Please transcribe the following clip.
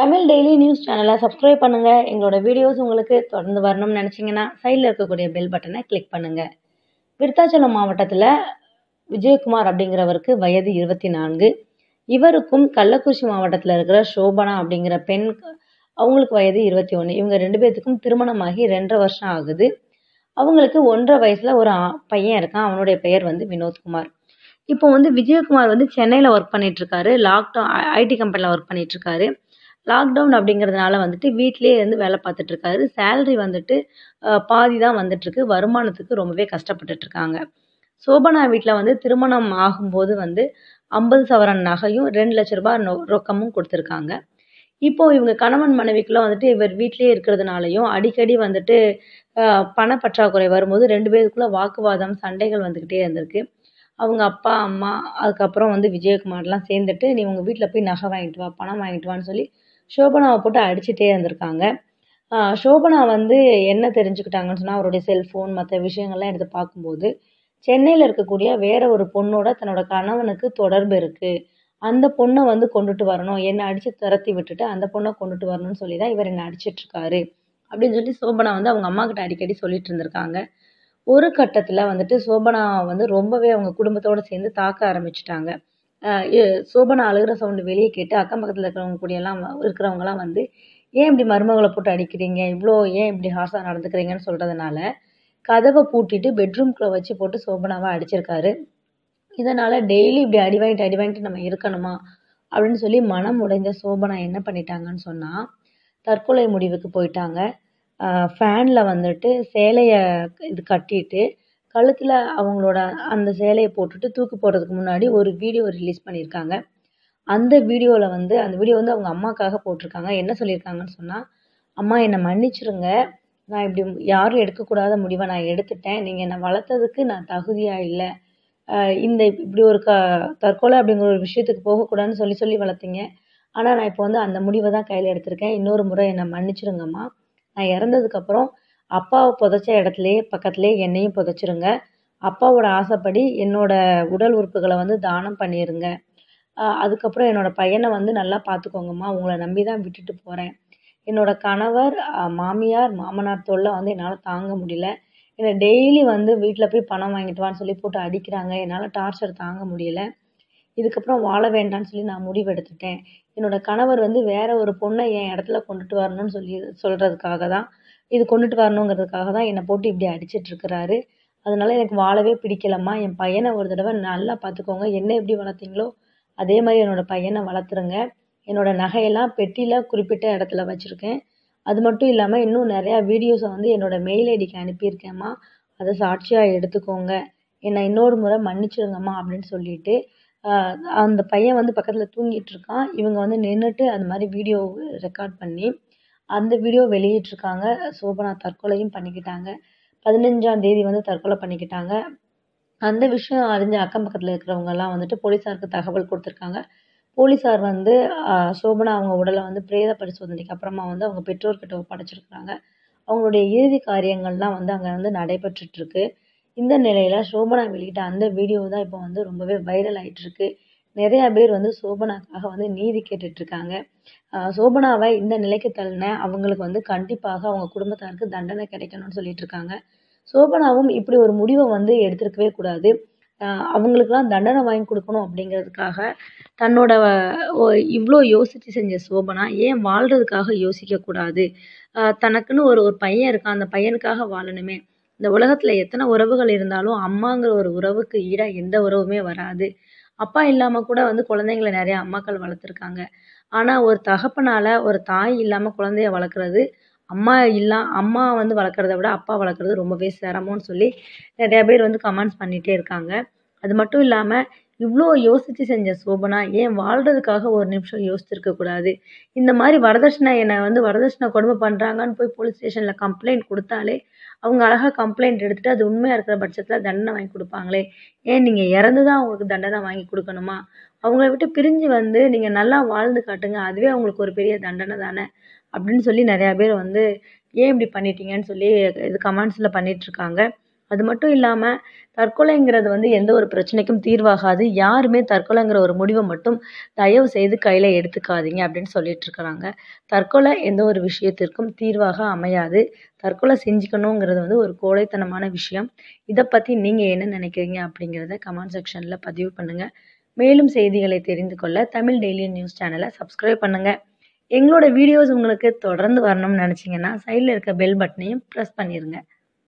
Tamil daily news சேனலை subscribe பண்ணுங்கள் எங்களோட வீடியோஸ் உங்களுக்கு தொடர்ந்து வரணும்னு நினச்சிங்கன்னா சைடில் இருக்கக்கூடிய பெல் பட்டனை கிளிக் பண்ணுங்கள் விருத்தாச்சலம் மாவட்டத்தில் விஜயகுமார் அப்படிங்கிறவருக்கு வயது இருபத்தி நான்கு இவருக்கும் கள்ளக்குறிச்சி மாவட்டத்தில் இருக்கிற சோபனா அப்படிங்கிற பெண் அவங்களுக்கு வயது இருபத்தி ஒன்று இவங்க ரெண்டு பேர்த்துக்கும் திருமணமாகி ரெண்டரை வருஷம் ஆகுது அவங்களுக்கு ஒன்றரை வயசில் ஒரு பையன் இருக்கான் அவனுடைய பெயர் வந்து வினோத்குமார் இப்போ வந்து விஜயகுமார் வந்து சென்னையில் ஒர்க் இருக்காரு லாக்டவுன் ஐடி கம்பெனியில் ஒர்க் இருக்காரு லாக்டவுன் அப்படிங்கிறதுனால வந்துட்டு வீட்லேயே இருந்து வேலை பார்த்துட்ருக்காரு சேல்ரி வந்துட்டு பாதி தான் வந்துட்டுருக்கு வருமானத்துக்கு ரொம்பவே கஷ்டப்பட்டுட்ருக்காங்க சோபனா வீட்டில் வந்து திருமணம் ஆகும்போது வந்து ஐம்பது சவரன் நகையும் ரெண்டு லட்ச ரூபா நொ ரொக்கமும் கொடுத்துருக்காங்க இப்போது இவங்க கணவன் மனைவிக்குள்ளே வந்துட்டு இவர் வீட்லேயே இருக்கிறதுனாலையும் அடிக்கடி வந்துட்டு பணப்பற்றாக்குறை வரும்போது ரெண்டு பேருக்குள்ளே வாக்குவாதம் சண்டைகள் வந்துக்கிட்டே இருந்திருக்கு அவங்க அப்பா அம்மா அதுக்கப்புறம் வந்து விஜயகுமார்லாம் சேர்ந்துட்டு நீ உங்கள் வீட்டில் போய் நகை வாங்கிட்டு வா பணம் வாங்கிட்டு வான்னு சொல்லி ஷோபனாவை போட்டு அடிச்சுட்டே இருந்திருக்காங்க ஷோபனா வந்து என்ன தெரிஞ்சுக்கிட்டாங்கன்னு சொன்னால் அவருடைய செல்ஃபோன் மற்ற விஷயங்கள்லாம் எடுத்து பார்க்கும்போது சென்னையில் இருக்கக்கூடிய வேற ஒரு பொண்ணோட தன்னோட கணவனுக்கு தொடர்பு இருக்குது அந்த பொண்ணை வந்து கொண்டுட்டு வரணும் என்னை அடித்து துரத்தி விட்டுட்டு அந்த பொண்ணை கொண்டுட்டு வரணும்னு சொல்லி தான் இவர் என்னை அடிச்சிட்ருக்காரு அப்படின்னு சொல்லி சோபனா வந்து அவங்க அம்மா கிட்ட அடிக்கடி சொல்லிட்டு இருந்திருக்காங்க ஒரு கட்டத்தில் வந்துட்டு சோபனா வந்து ரொம்பவே அவங்க குடும்பத்தோடு சேர்ந்து தாக்க ஆரம்பிச்சிட்டாங்க சோபனா அழுகிற சவுண்டு வெளியே கேட்டு அக்கம் பக்கத்தில் இருக்கிறவங்க கூடயெல்லாம் இருக்கிறவங்கலாம் வந்து ஏன் இப்படி மருமகளை போட்டு அடிக்கிறீங்க இவ்வளோ ஏன் இப்படி ஹார்ஷாக நடந்துக்கிறீங்கன்னு சொல்கிறதுனால கதவை பூட்டிட்டு பெட்ரூம்குள்ளே வச்சு போட்டு சோபனாவை அடிச்சிருக்காரு இதனால் டெய்லி இப்படி அடி வாங்கிட்டு அடி வாங்கிட்டு நம்ம இருக்கணுமா அப்படின்னு சொல்லி மனம் உடைந்த சோபனா என்ன பண்ணிட்டாங்கன்னு சொன்னால் தற்கொலை முடிவுக்கு போயிட்டாங்க ஃபேனில் வந்துட்டு சேலையை இது கட்டிட்டு கழுத்தில் அவங்களோட அந்த சேலையை போட்டுட்டு தூக்கு போடுறதுக்கு முன்னாடி ஒரு வீடியோ ரிலீஸ் பண்ணியிருக்காங்க அந்த வீடியோவில் வந்து அந்த வீடியோ வந்து அவங்க அம்மாக்காக போட்டிருக்காங்க என்ன சொல்லியிருக்காங்கன்னு சொன்னால் அம்மா என்னை மன்னிச்சிருங்க நான் இப்படி யாரும் எடுக்கக்கூடாத முடிவை நான் எடுத்துட்டேன் நீங்கள் என்னை வளர்த்ததுக்கு நான் தகுதியாக இல்லை இந்த இப்படி ஒரு க தற்கொலை அப்படிங்கிற ஒரு விஷயத்துக்கு போகக்கூடாதுன்னு சொல்லி சொல்லி வளர்த்தீங்க ஆனால் நான் இப்போ வந்து அந்த முடிவை தான் கையில் எடுத்திருக்கேன் இன்னொரு முறை என்னை மன்னிச்சிருங்கம்மா நான் இறந்ததுக்கப்புறம் அப்பாவை புதைச்ச இடத்துலையே பக்கத்துலேயே என்னையும் புதைச்சிருங்க அப்பாவோட ஆசைப்படி என்னோட உடல் உறுப்புகளை வந்து தானம் பண்ணிடுங்க அதுக்கப்புறம் என்னோடய பையனை வந்து நல்லா பார்த்துக்கோங்கம்மா உங்களை நம்பி தான் விட்டுட்டு போகிறேன் என்னோட கணவர் மாமியார் மாமனார் தொல்லை வந்து என்னால் தாங்க முடியல என்னை டெய்லி வந்து வீட்டில் போய் பணம் வாங்கிட்டு வான்னு சொல்லி போட்டு அடிக்கிறாங்க என்னால் டார்ச்சர் தாங்க முடியல இதுக்கப்புறம் வாழ வேண்டாம்னு சொல்லி நான் முடிவெடுத்துட்டேன் என்னோடய கணவர் வந்து வேற ஒரு பொண்ணை என் இடத்துல கொண்டுட்டு வரணும்னு சொல்லி சொல்கிறதுக்காக தான் இது கொண்டுட்டு வரணுங்கிறதுக்காக தான் என்னை போட்டு இப்படி இருக்கிறாரு அதனால் எனக்கு வாழவே பிடிக்கலம்மா என் பையனை ஒரு தடவை நல்லா பார்த்துக்கோங்க என்ன எப்படி வளர்த்தீங்களோ அதே மாதிரி என்னோடய பையனை வளர்த்துருங்க என்னோடய நகையெல்லாம் பெட்டியில் குறிப்பிட்ட இடத்துல வச்சுருக்கேன் அது மட்டும் இல்லாமல் இன்னும் நிறையா வீடியோஸை வந்து என்னோடய மெயில் ஐடிக்கு அனுப்பியிருக்கேம்மா அதை சாட்சியாக எடுத்துக்கோங்க என்னை இன்னொரு முறை மன்னிச்சிடுங்கம்மா அப்படின்னு சொல்லிட்டு அந்த பையன் வந்து பக்கத்தில் தூங்கிட்டு இருக்கான் இவங்க வந்து நின்றுட்டு அந்த மாதிரி வீடியோ ரெக்கார்ட் பண்ணி அந்த வீடியோ வெளியிட்டிருக்காங்க சோபனா தற்கொலையும் பண்ணிக்கிட்டாங்க தேதி வந்து தற்கொலை பண்ணிக்கிட்டாங்க அந்த விஷயம் அறிஞ்ச அக்கம் பக்கத்தில் இருக்கிறவங்கலாம் வந்துட்டு போலீஸாருக்கு தகவல் கொடுத்துருக்காங்க போலீஸார் வந்து சோபனா அவங்க உடலை வந்து பிரேத பரிசோதனைக்கு அப்புறமா வந்து அவங்க பெற்றோர்கிட்ட ஒப்படைச்சிருக்கிறாங்க அவங்களுடைய இறுதி காரியங்கள்லாம் வந்து அங்கே வந்து இருக்கு இந்த நிலையில் சோபனா வெளியிட்ட அந்த வீடியோ தான் இப்போ வந்து ரொம்பவே வைரல் ஆகிட்டுருக்கு நிறையா பேர் வந்து சோபனாக்காக வந்து நீதி கேட்டுட்ருக்காங்க சோபனாவை இந்த நிலைக்கு தள்ளின அவங்களுக்கு வந்து கண்டிப்பாக அவங்க குடும்பத்தாருக்கு தண்டனை கிடைக்கணும்னு இருக்காங்க சோபனாவும் இப்படி ஒரு முடிவை வந்து எடுத்திருக்கவே கூடாது அவங்களுக்குலாம் தண்டனை வாங்கி கொடுக்கணும் அப்படிங்கிறதுக்காக தன்னோட இவ்வளோ யோசித்து செஞ்ச சோபனா ஏன் வாழ்கிறதுக்காக யோசிக்கக்கூடாது தனக்குன்னு ஒரு ஒரு பையன் இருக்கான் அந்த பையனுக்காக வாழணுமே இந்த உலகத்தில் எத்தனை உறவுகள் இருந்தாலும் அம்மாங்கிற ஒரு உறவுக்கு ஈடாக எந்த உறவுமே வராது அப்பா இல்லாமல் கூட வந்து குழந்தைங்கள நிறையா அம்மாக்கள் வளர்த்துருக்காங்க ஆனால் ஒரு தகப்பனால் ஒரு தாய் இல்லாமல் குழந்தைய வளர்க்குறது அம்மா இல்லாம அம்மா வந்து வளர்க்குறத விட அப்பா வளர்க்குறது ரொம்பவே சிரமம்னு சொல்லி நிறையா பேர் வந்து கமெண்ட்ஸ் பண்ணிகிட்டே இருக்காங்க அது மட்டும் இல்லாமல் இவ்வளோ யோசித்து செஞ்ச சோபனா ஏன் வாழ்கிறதுக்காக ஒரு நிமிஷம் யோசிச்சிருக்கக்கூடாது இந்த மாதிரி வரதட்சணை என்னை வந்து வரதட்சணை கொடுமை பண்ணுறாங்கன்னு போய் போலீஸ் ஸ்டேஷனில் கம்ப்ளைண்ட் கொடுத்தாலே அவங்க அழகாக கம்ப்ளைண்ட் எடுத்துகிட்டு அது உண்மையாக இருக்கிற பட்சத்தில் தண்டனை வாங்கி கொடுப்பாங்களே ஏன் நீங்கள் இறந்து தான் அவங்களுக்கு தண்டனை வாங்கி கொடுக்கணுமா அவங்கள விட்டு பிரிஞ்சு வந்து நீங்கள் நல்லா வாழ்ந்து காட்டுங்க அதுவே அவங்களுக்கு ஒரு பெரிய தண்டனை தானே அப்படின்னு சொல்லி நிறையா பேர் வந்து ஏன் இப்படி பண்ணிட்டீங்கன்னு சொல்லி இது கமெண்ட்ஸில் பண்ணிகிட்ருக்காங்க அது மட்டும் இல்லாமல் தற்கொலைங்கிறது வந்து எந்த ஒரு பிரச்சனைக்கும் தீர்வாகாது யாருமே தற்கொலைங்கிற ஒரு முடிவை மட்டும் தயவு செய்து கையில் எடுத்துக்காதீங்க அப்படின்னு சொல்லிட்டு இருக்கிறாங்க தற்கொலை எந்த ஒரு விஷயத்திற்கும் தீர்வாக அமையாது தற்கொலை செஞ்சுக்கணுங்கிறது வந்து ஒரு கோழைத்தனமான விஷயம் இதை பற்றி நீங்கள் என்ன நினைக்கிறீங்க அப்படிங்கிறத கமெண்ட் செக்ஷனில் பதிவு பண்ணுங்கள் மேலும் செய்திகளை தெரிந்து கொள்ள தமிழ் டெய்லி நியூஸ் சேனலை சப்ஸ்கிரைப் பண்ணுங்கள் எங்களோட வீடியோஸ் உங்களுக்கு தொடர்ந்து வரணும்னு நினச்சிங்கன்னா சைடில் இருக்க பெல் பட்டனையும் ப்ரெஸ் பண்ணிடுங்க